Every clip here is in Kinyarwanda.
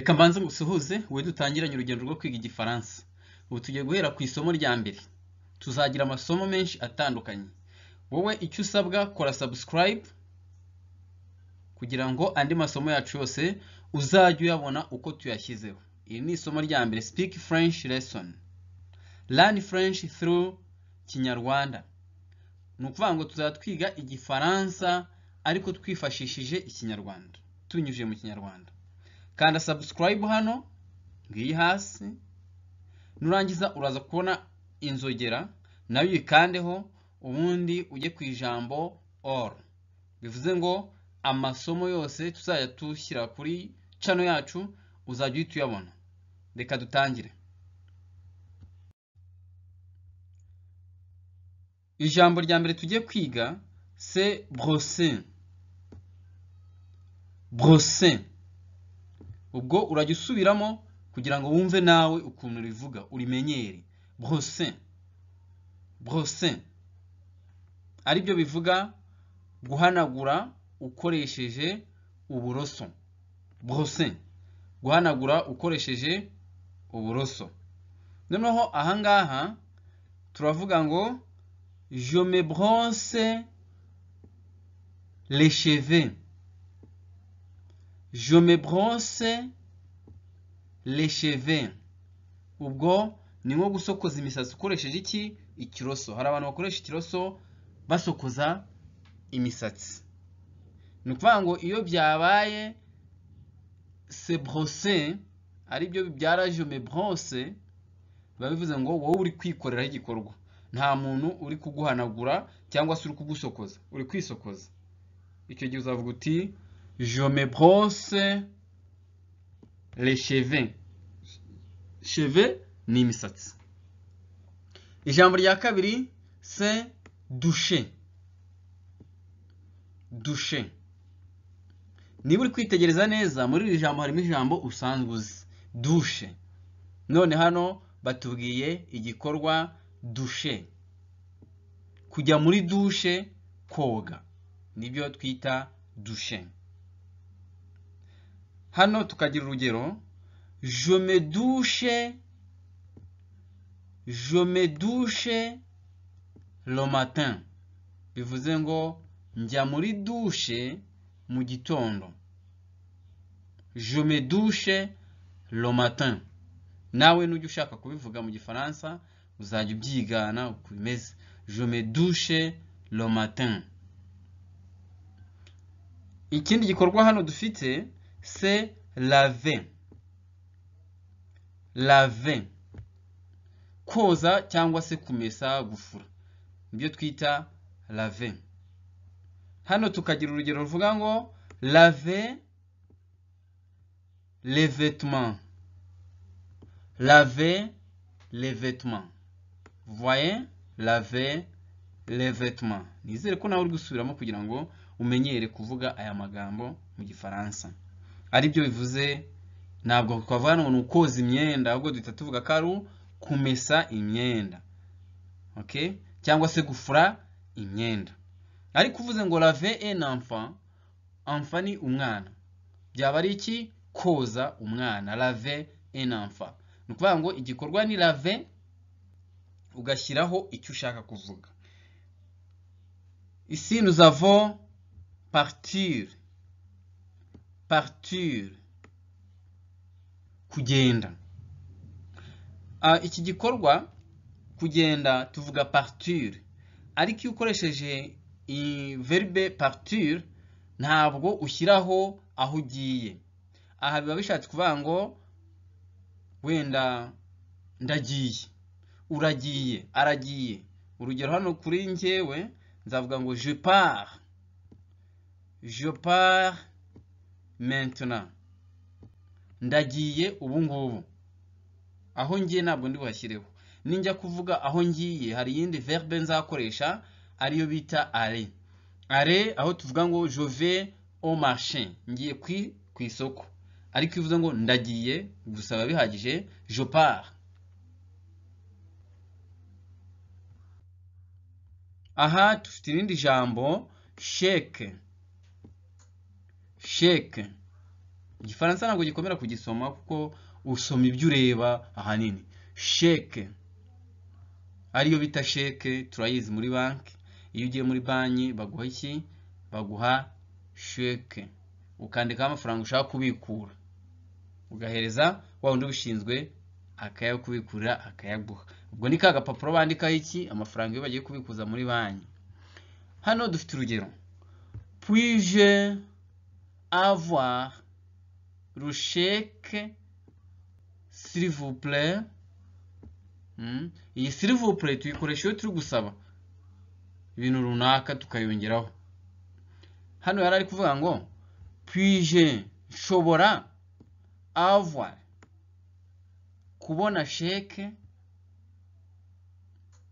reka mbanze ngusuhuze wowe dutangiranye urugendo rwo kwiga igifaransa ubu tugiye guhera ku isomo rya mbere tuzagira amasomo menshi atandukanye wowe icyo usabwa kora sabusikarayibu kugira ngo andi masomo yacu yose uzajye uyabona uko tuyashyizeho iri ni isomo rya mbere sipiki furenshi lesoni lani furenshi thru kinyarwanda ni ukuvuga ngo tuzajya twiga igifaransa ariko twifashishije ikinyarwanda tunyujije mu kinyarwanda kanda subscribe hano ngiyi hasi nurangiza uraza kubona inzogera nayo uyikandeho ubundi ujye ku ijambo all bivuze ngo amasomo yose tuzajya tushyira kuri cano yacu uzajya uhita uyabona reka dutangire ijambo rya mbere tujye kwiga se brosin brosin ubwo urajya usubiramo kugira ngo wumve nawe ukuntu rivuga urimenyere brosin brosin aribyo bivuga guhanagura ukoresheje uburoso brosin guhanagura ukoresheje uburoso noneho ahangaha turavuga ngo je me bronse les cheveux je me brosse les cheveux ubwo ni nko gusokoza imisatsi ukoresheje iki ikiroso hari abantu bakoresha ikiroso basokoza imisatsi ni ukuvuga ngo iyo byabaye sebrose aribyo bibyara jome bronze biba bivuze ngo wowe uri kwikoreraho igikorwa nta muntu uri kuguhanagura cyangwa se uri kugusokoza uri kwisokoza icyo gihe uzavuga uti Je me brosse les cheveux. Cheveux ni imisatsi. Ijambo rya kabiri se dushe. Dushe. Niba uri kwitegereza neza muri iri jambo harimo ijambo usanzwe uzi. Dushe. None hano batubwiye igikorwa dushe. Kujya muri dushe koga. Nibyo twita dushe. hano tukagira urugero jomedushe jomedushe romatin bivuze ngo njya muri dushe mu gitondo jomedushe romatin nawe n'ujya ushaka kubivuga mu gifaransa uzajya ubyigana uko bimeze jomedushe romatin ikindi gikorwa hano dufite c'est lave lave koza cyangwa se kumesa gufura nibyo twita lave hano tukagira urugero ruvuga ngo lave levetement lave levetement voye lave levetement nizere ko nawe uri gusubiramo kugira ngo umenyere kuvuga aya magambo mu gifaransa aribyo bivuze ntabwo twavuga hano ni ukoza imyenda ahubwo duhita tuvuga ko ari kumesa imyenda cyangwa se gufura imyenda ariko uvuze ngo lave en amfa ni umwana byaba ari iki koza umwana lave en amfa ni ukuvuga ngo igikorwa ni lave ugashyiraho icyo ushaka kuvuga isi nous avons partir partir kugenda ah, iki gikorwa kugenda tuvuga partir ariko iyo ukoresheje verbe partir ntabwo ushyiraho aho ugiye aha biba bishatse kuvuga ngo wenda ndagiye uragiye aragiye urugero hano kuri njyewe nzavuga ngo je pars je pars mentuna ndagiye ubu ngubu aho ngiye ntabwo ndi buhashyireho ninjya kuvuga aho ngiye hari iyindi verbe nzakoresha ariyo bita are are aho tuvuga ngo jove omashe ngiye ku isoko ariko ivuze ngo ndagiye gusaba bihagije jopard aha dufite irindi jambo sheke sheke igifaransa ntabwo gikomera kugisoma kuko usoma ibyo ureba ahanini sheke ariyo bita sheke turayizi muri banki iyo ugiye muri banki baguha iki baguha sheke ukandikaho amafaranga ushaka kubikura ugahereza wa wundi ubishinzwe akayakubikurira akayaguha ubwo ni ka gapapuro bandikaho iki amafaranga iyo bagiye kubikuza muri banki hano dufite urugero pwije avoir le chèque, s'il vous plaît. Iyi hmm? s'il vous plaît tuyikoresha iyo turi gusaba ibintu runaka tukayongeraho. Hano yari ari kuvuga ngo pije nshobora avoir kubona sheke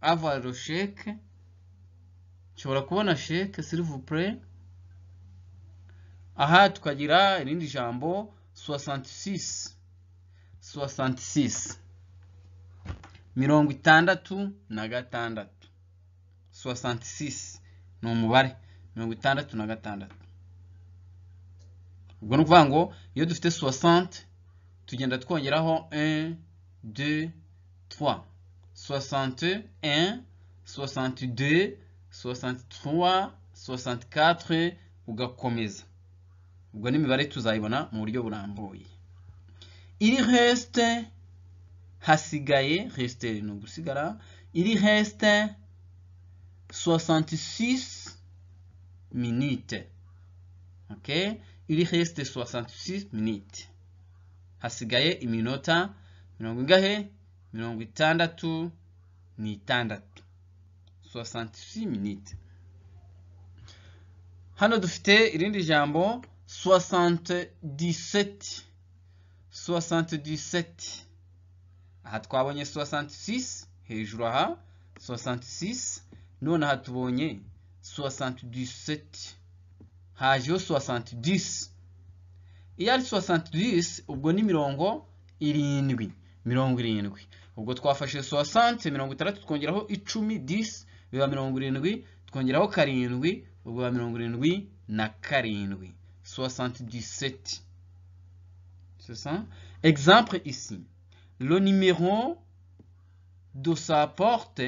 avoir le sheke nshobora kubona sheke s'il vous plaît aha tukagira irindi jambo 66 66 mirongo itandatu na gatandatu 66 ni umubare mirongo itandatu na gatandatu ubwo ni ukuvuga ngo iyo dufite 60 tugenda twongeraho 1 2 3 61 62 63 64 ugakomeza ubwo n'imibare tuzayibona mu buryo burambuye iri reste hasigaye reste ni ugusigara iri reste 66 minutes. Ok? iri reste 66 minutes. Hasigaye iminota mirongo ingahe? Mirongo itandatu n'itandatu. 66 minutes. Hano dufite irindi jambo soixante dix aha twabonye 66 hejuru aha 66 six none aha tubonye soixante-dix-sept hajeho soixante iyo ari soixante ubwo ni mirongo irindwi mirongo irindwi ubwo twafashe 60 mirongo itandatu twongeraho icumi disi biba mirongo irindwi twongeraho karindwi ubwo biba mirongo irindwi na karindwi 77. C'est ça Exemple ici. Le numéro de sa porte,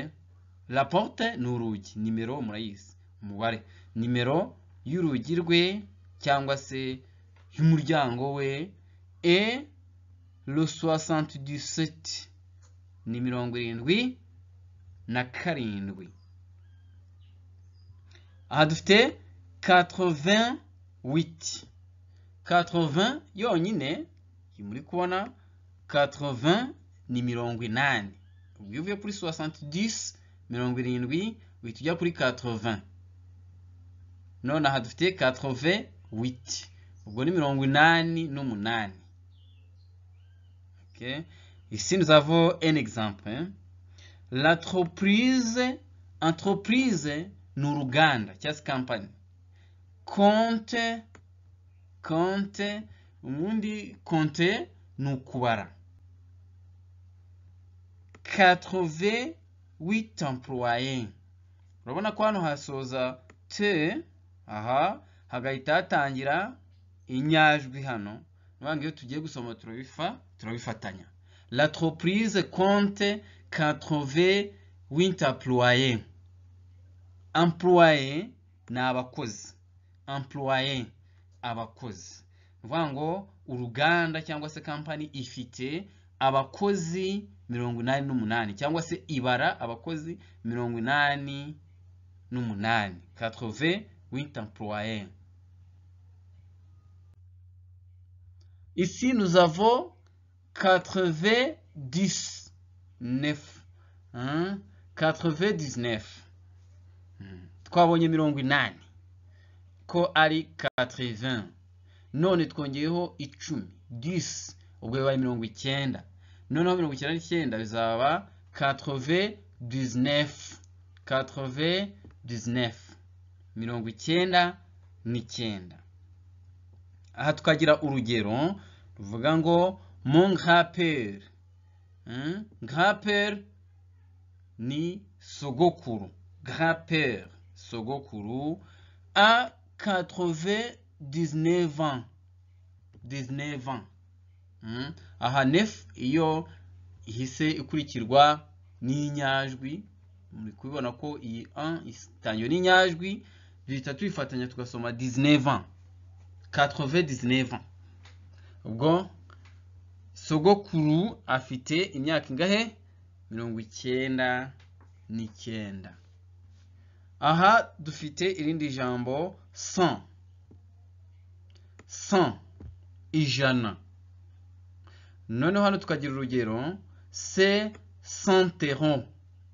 la porte n'urugi numéro murayisi umubare numéro y'urugi rwe cyangwa se y'umuryango we et le 77 numéro oui na karindwi aha 80 8. 80 yonyine muri kubona 80 ni mirongo ubwo uvuye kuri 70 mirongo irindwi kuri 80 none aha dufite 80 ubwo ni 88 okay. ici nous avons un exemple hein? l'entreprise entreprise ni uruganda cyangwa campagne. konte konte ubundi konte ni ukubara katrove witi employe urabona ko hano hasoza te aha hagahita hatangira inyajwi hano niyo iyo tugiye gusoma turabifa turabifatanya latroprize konte katrove witi employe employe ni abakozi employe abakozi ni ngo uruganda cyangwa se kampani ifite abakozi mirongo inani n'umunani cyangwa se ibara abakozi mirongo inani n'umunani katrove winta employe Ici, nous avons 99. Hein? 99. Hmm. Twabonye mirongo inani. ko ari 80 none twongeyeho icumi 10 ubwo bibaye mirongo icyenda noneho mirongo n'icyenda bizaba katrove dizinefu katrove dizinefu mirongo icyenda n'icyenda aha tukagira urugero ruvuga ngo munghaperi ngaperi hmm? ni sogokuru ngaperi sogokuru a 99 ans 19 ans hmm? aha nefu iyo ihise ikurikirwa n'inyajwi muri kubibona ko iyi an itangiwe n'inyajwi duhita tuyifatanya tugasoma 19 ans 99 ubwo sogokuru afite imyaka ingahe mirongo icyenda n'icyenda aha dufite irindi jambo san san ijana noneho hano tukagira urugero se santeron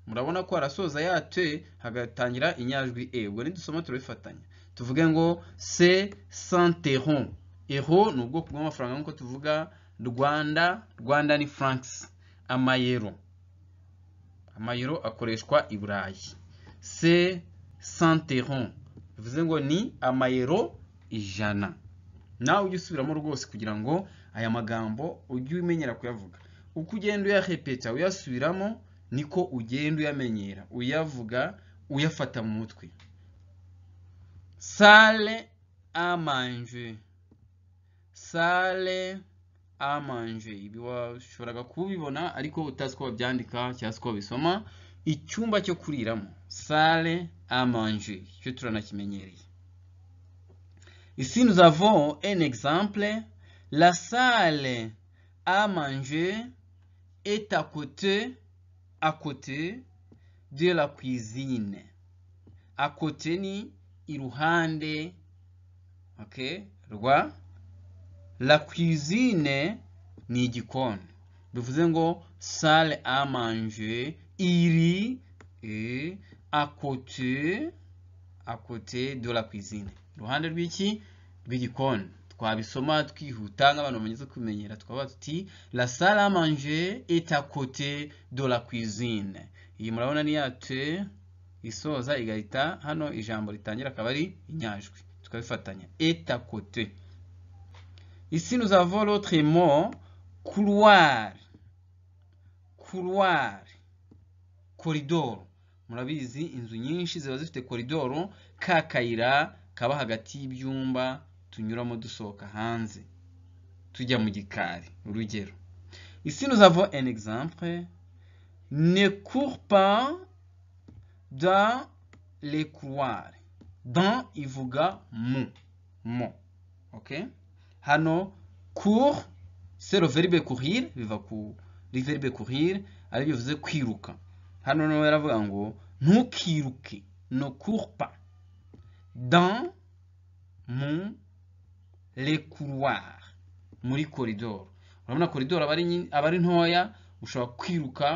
murabona ko harasoza yate hagatangira inyajwi e ubwo nidusoma turabifatanya tuvuge ngo se santeron ero ni ubwoko bw'amafaranga nk'uko tuvuga rwanda rwanda ni francs amayero amayero akoreshwa i burayi se santeron bivuze ngo ni amayero ijana nawe ujye usubiramo rwose kugira ngo aya magambo ujye umenyera kuyavuga uko ugenda uyarepeta uyasubiramo niko ugenda uyamenyera uyavuga uyafata mu mutwe sale amanje sale amanje ibi washoboraga kubibona ariko utazi ko wabyandika cyangwa se ko wabisoma icyumba cyo kuriramo salle à manger. Je trouve Ici, nous avons un exemple. La salle à manger est à côté, à côté de la cuisine. À côté ni iruhande, ok, rwa. La cuisine ni Nous Bivuze salle à manger iri et à côté à côté de la cuisine iruhande rw'iki rw'igikoni twabisoma twihuta nk'abantu bamaze kumenyera tuti la salle à manger est à côté de la cuisine iyi murabona ni yate isoza igahita hano ijambo ritangira akaba ari tukabifatanya est à côté ici nous avons l'autre mot couloir couloir corridor murabizi inzu nyinshi ziba zifite koridoro ka kayira kaba hagati y'ibyumba tunyuramo dusohoka hanze tujya mu gikari urugero ici nous avons un exemple ne cours pas dans les couloirs dans ivuga mu mu ok hano cours c'est le verbe courir biva ku verbe courir ari bivuze kwiruka hano niho yaravuga ngo ntukiruke no pas dans mon le couloir muri corridor urabona corridor abari abari ntoya ushobora kwiruka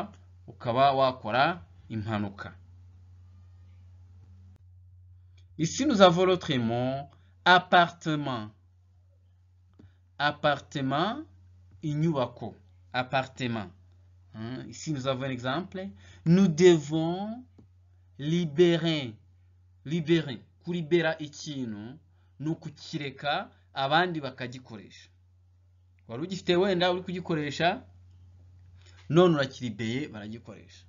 ukaba wakora impanuka Ici, nous avons l'autre mot, appartement. Appartement, inyubako. Appartement. Hein, ici, nous avons un exemple. Nous devons libérer, libérer, kuribera ikintu ni ukukireka abandi bakagikoresha wari ugifite wenda uri kugikoresha none urakiribeye baragikoresha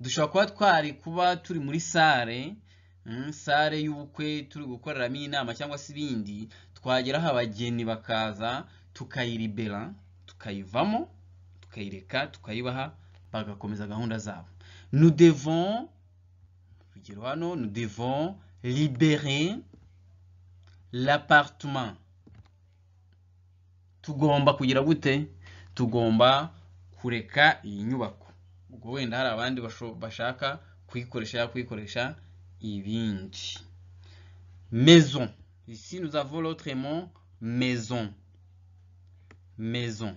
dushobora kuba twari kuba turi muri sare sare y'ubukwe turi gukoreramo inama cyangwa se ibindi twageraho abageni bakaza tukayiribera tukayivamo tukayireka tukayibaha bagakomeza gahunda zabo nous devons urugero hano nous devons libérer l'appartement tugomba kugira gute tugomba kureka iyi nyubako ubwo wenda hari abandi bashaka kuyikoresha kuyikoresha ibindi maison ici nous avons l'autre mot maison maison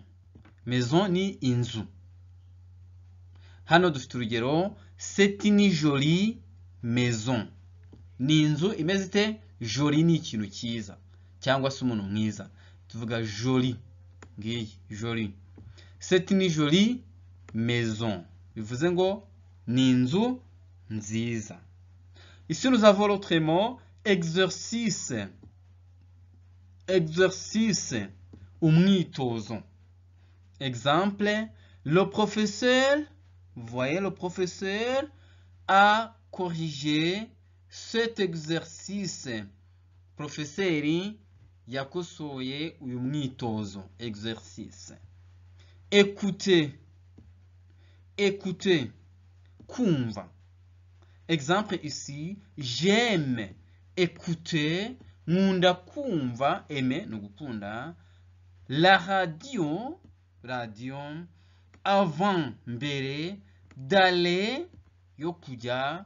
maison ni inzu hano dufite urugero seti ni joli maison ni inzu imeze ite joli ni ikintu cyiza cyangwa se umuntu mwiza tuvuga joli ngiyi joli C'est ni jolie maison bivuze ngo ni inzu nziza ici nous avons l'autre mot exercice exercice umwitozo Exemple, le professeur, voyez, le professeur a corrigé cet exercice. Professeur yakosoye uyu exercice. Écoutez, écoutez, kumva. Exemple ici, j'aime écouter, Munda kumva, aimer, nous la radio, Radio avant mbere d'aller yokuja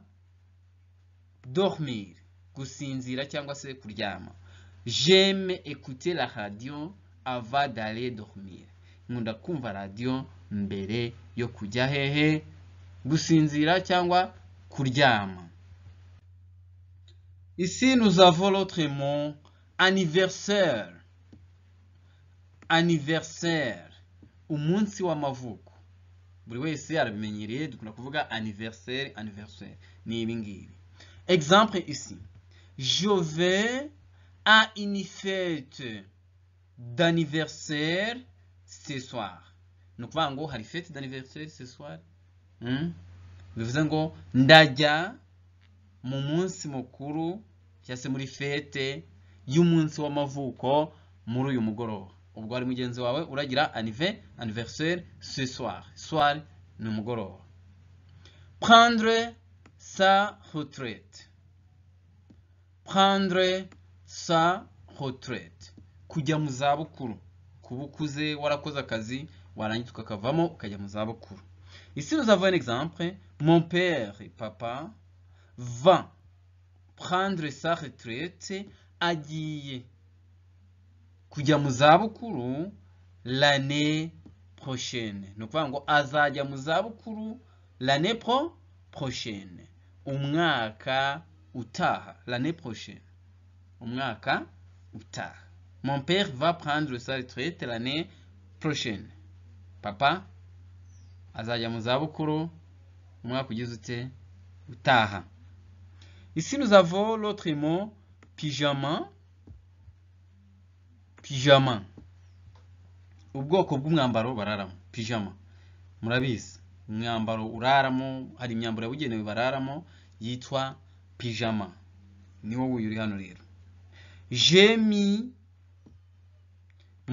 dormir gusinzira cyangwa se kuryama j'aime écouter la radio avant d'aller dormir nkunda kumva radio mbere yo hehe gusinzira cyangwa kuryama Ici, nous avons l'autre mot anniversaire. Anniversaire. umunsi w'amavuko buri wese arabimenyereye dukunda kuvuga anniversaire anniversaire ni ibi ngibi exemple ici je vais à une fête d'anniversaire ce soir ni ukuvuga ngo hari fete d'anniversaire ce bivuze hmm? ngo ndajya mu munsi mukuru cyangwa se muri fete y'umunsi w'amavuko muri uyu mugoroba ubwo ari mugenzi wawe uragira anive anniversaire ce soir soir ni umugoroba prendre sa retraite prendre sa retraite kujya mu zabukuru kuba ukuze warakoze akazi warangiza ukakavamo ukajya mu zabukuru Ici, nous avons un exemple. Mon père et papa vont prendre sa retraite à kujya l'année prochaine. Nous pouvons ni ukuvuga ngo azajya mu zabukuru pro umwaka utaha l'année prochaine. umwaka utaha mon père va prendre sa retraite l'année prochaine papa azajya mu zabukuru umwaka utaha ici nous avons l'autre mot pyjama pijama ubwoko bw'umwambaro bararamo pijama murabizi umwambaro uraramo hari imyambaro yabugenewe bararamo yitwa pijama ni wowe uri hano rero jemi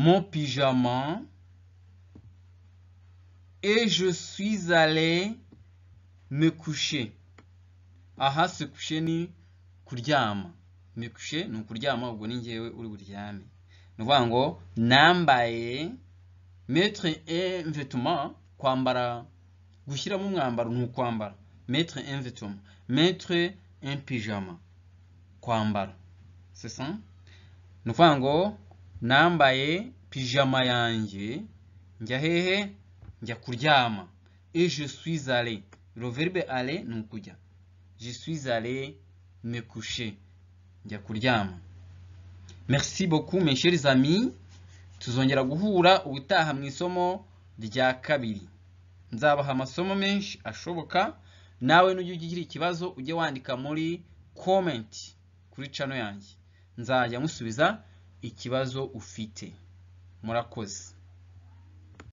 mon pijama et je suis allé me coucher aha se ni kuryama me coucher ni ukuryama ubwo ni ngewe uri buryame nukuvuga ngo nambaye metre envetuma kwambara Gushira mettre un vêtement, metre envetuma metre Pyjama kwambara ça. ça ukuvuga ngo nambaye pyjama yanje njya hehe njya kuryama suis allé, le verbe aller nukujya je suis allé me coucher njya kuryama merci beaucoup mes chers amis tuzongera guhura ubutaha mu isomo rya kabiri nzabaha amasomo menshi ashoboka nawe n’ujye ugira ikibazo ujye wandika muri komenti kuri cano yanjye nzajya musubiza ikibazo ufite murakoze